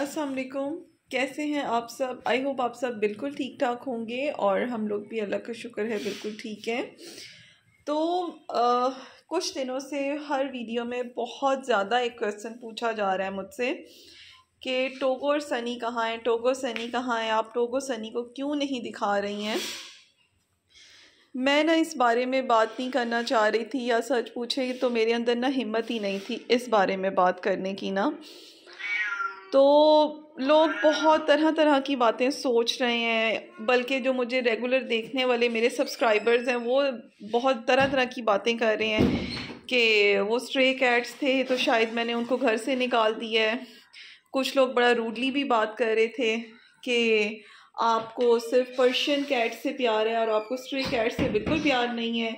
असलकुम कैसे हैं आप सब आई होप आप सब बिल्कुल ठीक ठाक होंगे और हम लोग भी अल्लाह का शुक्र है बिल्कुल ठीक हैं तो आ, कुछ दिनों से हर वीडियो में बहुत ज़्यादा एक क्वेश्चन पूछा जा रहा है मुझसे कि टोगो और सनी कहाँ हैं टोगो सनी कहाँ हैं आप टोगो सनी को क्यों नहीं दिखा रही हैं मैं ना इस बारे में बात नहीं करना चाह रही थी या सच पूछे तो मेरे अंदर ना हिम्मत ही नहीं थी इस बारे में बात करने की ना तो लोग बहुत तरह तरह की बातें सोच रहे हैं बल्कि जो मुझे रेगुलर देखने वाले मेरे सब्सक्राइबर्स हैं वो बहुत तरह तरह की बातें कर रहे हैं कि वो स्ट्रे कैट्स थे तो शायद मैंने उनको घर से निकाल दिया है कुछ लोग बड़ा रूडली भी बात कर रहे थे कि आपको सिर्फ पर्शियन कैट से प्यार है और आपको स्ट्रे कैट से बिल्कुल प्यार नहीं है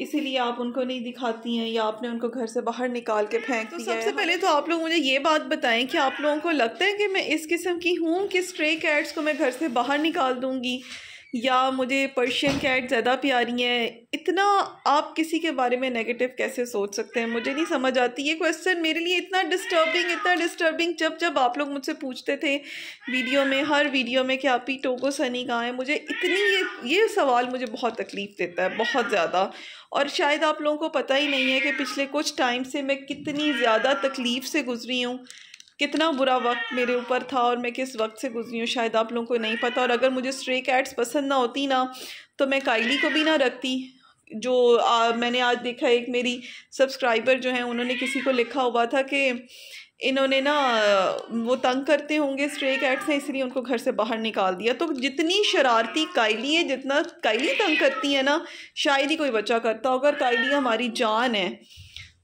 इसीलिए आप उनको नहीं दिखाती हैं या आपने उनको घर से बाहर निकाल के फेंक तो सबसे पहले तो आप लोग मुझे ये बात बताएं कि आप लोगों को लगता है कि मैं इस किस्म की हूँ कि स्ट्रे कैट्स को मैं घर से बाहर निकाल दूँगी या मुझे पर्शियन कैट ज़्यादा प्यारी है इतना आप किसी के बारे में नेगेटिव कैसे सोच सकते हैं मुझे नहीं समझ आती ये क्वेश्चन मेरे लिए इतना डिस्टर्बिंग इतना डिस्टर्बिंग जब जब आप लोग मुझसे पूछते थे वीडियो में हर वीडियो में कि आप ही टोगो सनी कहाँ हैं मुझे इतनी ये ये सवाल मुझे बहुत तकलीफ़ देता है बहुत ज़्यादा और शायद आप लोगों को पता ही नहीं है कि पिछले कुछ टाइम से मैं कितनी ज़्यादा तकलीफ़ से गुजरी हूँ कितना बुरा वक्त मेरे ऊपर था और मैं किस वक्त से गुजरी हूँ शायद आप लोगों को नहीं पता और अगर मुझे स्ट्रे कैट्स पसंद ना होती ना तो मैं कायली को भी ना रखती जो आ, मैंने आज देखा एक मेरी सब्सक्राइबर जो हैं उन्होंने किसी को लिखा हुआ था कि इन्होंने ना वो तंग करते होंगे स्ट्रे कैट्स हैं इसलिए उनको घर से बाहर निकाल दिया तो जितनी शरारती कायली है जितना कायली तंग करती है ना शायद ही कोई बच्चा करता होगा और कायली हमारी जान है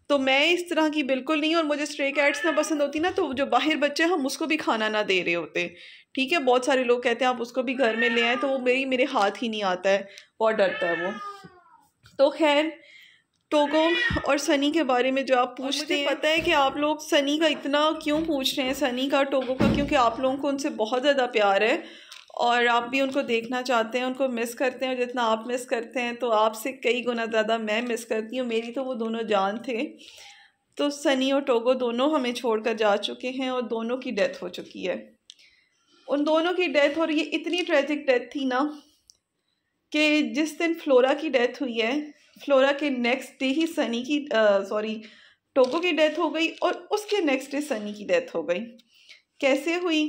तो मैं इस तरह की बिल्कुल नहीं और मुझे स्ट्रे कैट्स ना पसंद होती ना तो जो बाहर बच्चे हम उसको भी खाना ना दे रहे होते ठीक है बहुत सारे लोग कहते हैं आप उसको भी घर में ले आए तो वो मेरी मेरे हाथ ही नहीं आता है बहुत डरता है वो तो खैर टोगो और सनी के बारे में जो आप पूछते हैं पता है कि आप लोग सनी का इतना क्यों पूछ रहे हैं सनी का टोगो का क्योंकि आप लोगों को उनसे बहुत ज़्यादा प्यार है और आप भी उनको देखना चाहते हैं उनको मिस करते हैं और जितना आप मिस करते हैं तो आपसे कई गुना ज़्यादा मैं मिस करती हूँ मेरी तो वो दोनों जान थे तो सनी और टोगो दोनों हमें छोड़कर जा चुके हैं और दोनों की डेथ हो चुकी है उन दोनों की डेथ और ये इतनी ट्रेजिक डेथ थी ना कि जिस दिन फ्लोरा की डेथ हुई है फ्लोरा के नेक्स्ट डे ही सनी की सॉरी टोगो की डेथ हो गई और उसके नेक्स्ट डे सनी की डेथ हो गई कैसे हुई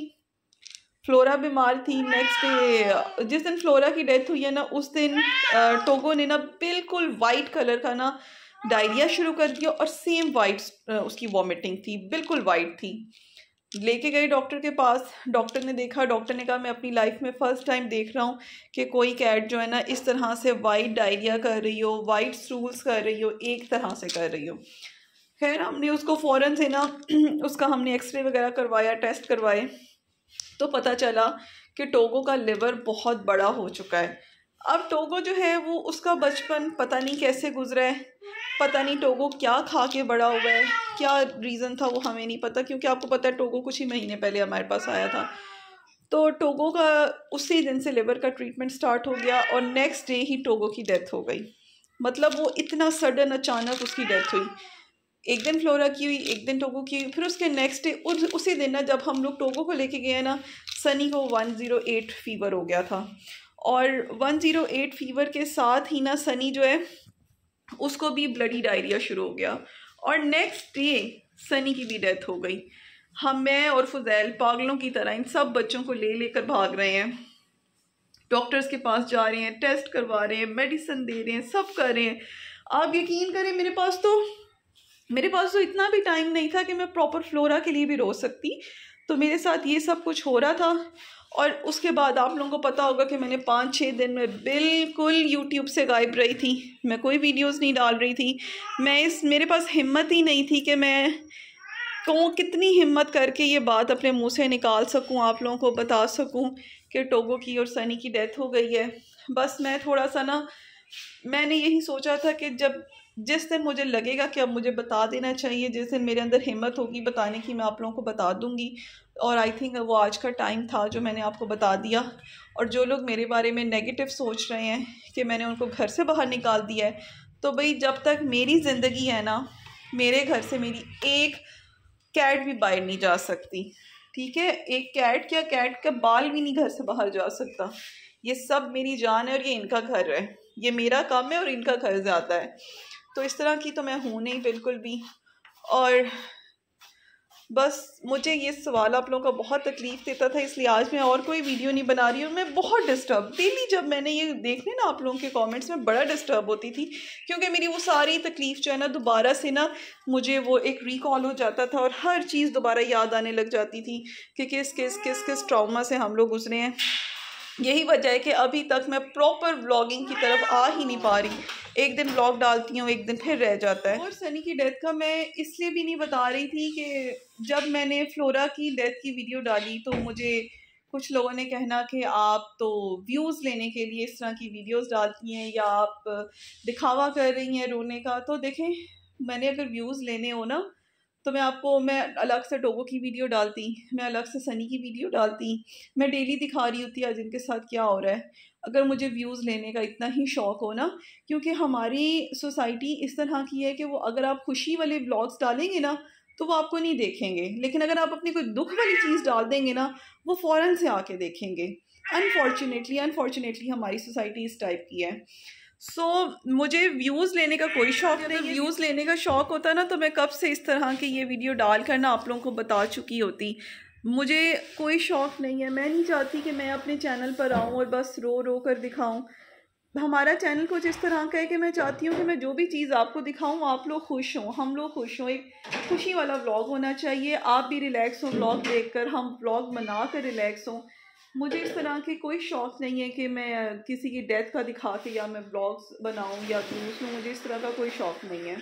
फ्लोरा बीमार थी नेक्स्ट डे जिस दिन फ्लोरा की डेथ हुई है ना उस दिन टोगो ने ना बिल्कुल वाइट कलर का ना डायरिया शुरू कर दिया और सेम वाइट उसकी वॉमिटिंग थी बिल्कुल वाइट थी लेके गए डॉक्टर के पास डॉक्टर ने देखा डॉक्टर ने कहा मैं अपनी लाइफ में फ़र्स्ट टाइम देख रहा हूँ कि कोई कैट जो है ना इस तरह से वाइट डायरिया कर रही हो वाइट स्टूल्स कर रही हो एक तरह से कर रही हो खैर हमने उसको फ़ौरन से ना उसका हमने एक्सरे वगैरह करवाया टेस्ट करवाए तो पता चला कि टोगो का लिवर बहुत बड़ा हो चुका है अब टोगो जो है वो उसका बचपन पता नहीं कैसे गुजरा है पता नहीं टोगो क्या खा के बड़ा हुआ है क्या रीज़न था वो हमें नहीं पता क्योंकि आपको पता है टोगो कुछ ही महीने पहले हमारे पास आया था तो टोगो का उसी दिन से लिवर का ट्रीटमेंट स्टार्ट हो गया और नेक्स्ट डे ही टोगो की डेथ हो गई मतलब वो इतना सडन अचानक उसकी डेथ हुई एक दिन फ्लोरा की हुई एक दिन टोगो की हुई फिर उसके नेक्स्ट डे उस उसी दिन ना जब हम लोग टोगो को लेके गए ना सनी को वन ज़ीरो एट फीवर हो गया था और वन ज़ीरो एट फीवर के साथ ही ना सनी जो है उसको भी ब्लडी डायरिया शुरू हो गया और नेक्स्ट डे सनी की भी डेथ हो गई हम मैं और फुजैल पागलों की तरह इन सब बच्चों को ले लेकर भाग रहे हैं डॉक्टर्स के पास जा रहे हैं टेस्ट करवा रहे हैं मेडिसिन दे रहे हैं सब कर रहे हैं आप यकीन करें मेरे पास तो मेरे पास तो इतना भी टाइम नहीं था कि मैं प्रॉपर फ्लोरा के लिए भी रो सकती तो मेरे साथ ये सब कुछ हो रहा था और उसके बाद आप लोगों को पता होगा कि मैंने पाँच छः दिन में बिल्कुल यूट्यूब से गायब रही थी मैं कोई वीडियोस नहीं डाल रही थी मैं इस मेरे पास हिम्मत ही नहीं थी कि मैं कहूँ कितनी हिम्मत करके ये बात अपने मुंह से निकाल सकूँ आप लोगों को बता सकूँ कि टोगो की और सनी की डेथ हो गई है बस मैं थोड़ा सा ना मैंने यही सोचा था कि जब जिस दिन मुझे लगेगा कि अब मुझे बता देना चाहिए जिस दिन मेरे अंदर हिम्मत होगी बताने की मैं आप लोगों को बता दूंगी और आई थिंक वो आज का टाइम था जो मैंने आपको बता दिया और जो लोग मेरे बारे में नेगेटिव सोच रहे हैं कि मैंने उनको घर से बाहर निकाल दिया है तो भाई जब तक मेरी ज़िंदगी है ना मेरे घर से मेरी एक कैट भी बाहर नहीं जा सकती ठीक है एक कैट क्या कैट का बाल भी नहीं घर से बाहर जा सकता ये सब मेरी जान है और ये इनका घर है ये मेरा काम है और इनका घर ज़्यादा है तो इस तरह की तो मैं हूँ नहीं बिल्कुल भी और बस मुझे ये सवाल आप लोगों का बहुत तकलीफ़ देता था इसलिए आज मैं और कोई वीडियो नहीं बना रही हूँ मैं बहुत डिस्टर्ब डेली जब मैंने ये देखने ना आप लोगों के कमेंट्स में बड़ा डिस्टर्ब होती थी क्योंकि मेरी वो सारी तकलीफ़ जो है ना दोबारा से ना मुझे वो एक रिकॉल हो जाता था और हर चीज़ दोबारा याद आने लग जाती थी कि किस किस किस किस ट्रामा से हम लोग गुजरे हैं यही वजह है कि अभी तक मैं प्रॉपर व्लॉगिंग की तरफ आ ही नहीं पा रही एक दिन व्लॉग डालती हूँ एक दिन फिर रह जाता है और सनी की डेथ का मैं इसलिए भी नहीं बता रही थी कि जब मैंने फ्लोरा की डेथ की वीडियो डाली तो मुझे कुछ लोगों ने कहना कि आप तो व्यूज़ लेने के लिए इस तरह की वीडियोस डालती हैं या आप दिखावा कर रही हैं रोने का तो देखें मैंने अगर व्यूज़ लेने हो ना तो मैं आपको मैं अलग से डोगो की वीडियो डालती मैं अलग से सनी की वीडियो डालती मैं डेली दिखा रही होती आज इनके साथ क्या हो रहा है अगर मुझे व्यूज़ लेने का इतना ही शौक हो ना क्योंकि हमारी सोसाइटी इस तरह की है कि वो अगर आप खुशी वाले ब्लॉग्स डालेंगे ना तो वो आपको नहीं देखेंगे लेकिन अगर आप अपनी कोई दुख वाली चीज़ डाल देंगे ना वो फ़ौरन से आके देखेंगे अनफॉर्चुनेटली अनफॉर्चुनेटली हमारी सोसाइटी इस टाइप की है सो so, मुझे व्यूज़ लेने का कोई शौक नहीं व्यूज़ लेने का शौक होता ना तो मैं कब से इस तरह की ये वीडियो डाल कर ना आप लोगों को बता चुकी होती मुझे कोई शौक नहीं है मैं नहीं चाहती कि मैं अपने चैनल पर आऊँ और बस रो रो कर दिखाऊँ हमारा चैनल कुछ इस तरह का है कि मैं चाहती हूँ कि मैं जो भी चीज़ आपको दिखाऊँ आप लोग खुश हों हम लोग खुश हों एक खुशी वाला व्लॉग होना चाहिए आप भी रिलैक्स हों व्लॉग देखकर हम व्लॉग बना कर रिलैक्स हों मुझे इस तरह के कोई शौक़ नहीं है कि मैं किसी की डेथ का दिखा के या मैं ब्लॉग्स बनाऊँ या दूस तो लूँ मुझे इस तरह का कोई शौक़ नहीं है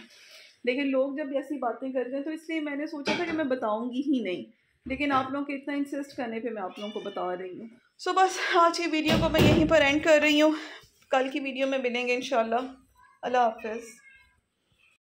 लेकिन लोग जब ऐसी बातें करते हैं तो इसलिए मैंने सोचा था कि मैं बताऊँगी ही नहीं लेकिन आप लोग के इतना इंसिस्ट करने पे मैं आप लोगों को बता रही हूँ सो so, बस आज की वीडियो को मैं यहीं पर एंड कर रही हूँ कल की वीडियो में मिलेंगे इन अल्लाह हाफ